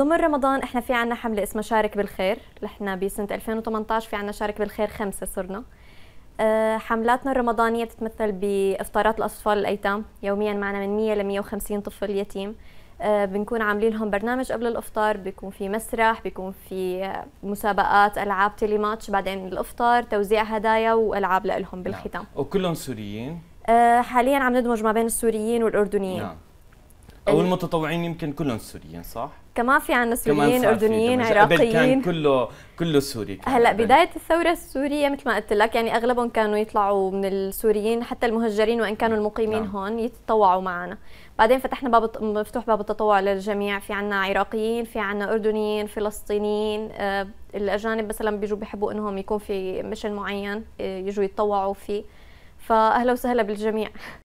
ضمن رمضان احنا في عنا حملة اسمها شارك بالخير نحن بسنة 2018 في عنا شارك بالخير خمسة صرنا آه، حملاتنا الرمضانية بتتمثل بإفطارات الأطفال الأيتام يوميا معنا من 100 ل 150 طفل يتيم آه، بنكون عاملين لهم برنامج قبل الإفطار بيكون في مسرح بيكون في مسابقات ألعاب تيلي ماتش بعدين الإفطار توزيع هدايا وألعاب لهم نعم. بالختام نعم. وكلهم سوريين آه، حاليا عم ندمج ما بين السوريين والأردنيين نعم. او المتطوعين يمكن كلهم سوريين صح؟ كمان في عندنا سوريين اردنيين عراقيين كان كله كله سوري كان هلا بدايه الثوره السوريه مثل ما قلت لك يعني اغلبهم كانوا يطلعوا من السوريين حتى المهجرين وان كانوا المقيمين نعم. هون يتطوعوا معنا بعدين فتحنا باب مفتوح باب التطوع للجميع في عنا عراقيين في عنا اردنيين فلسطينيين آه الاجانب مثلا بيجوا بيحبوا انهم يكون في مشن معين آه، يجوا يتطوعوا فيه فاهلا وسهلا بالجميع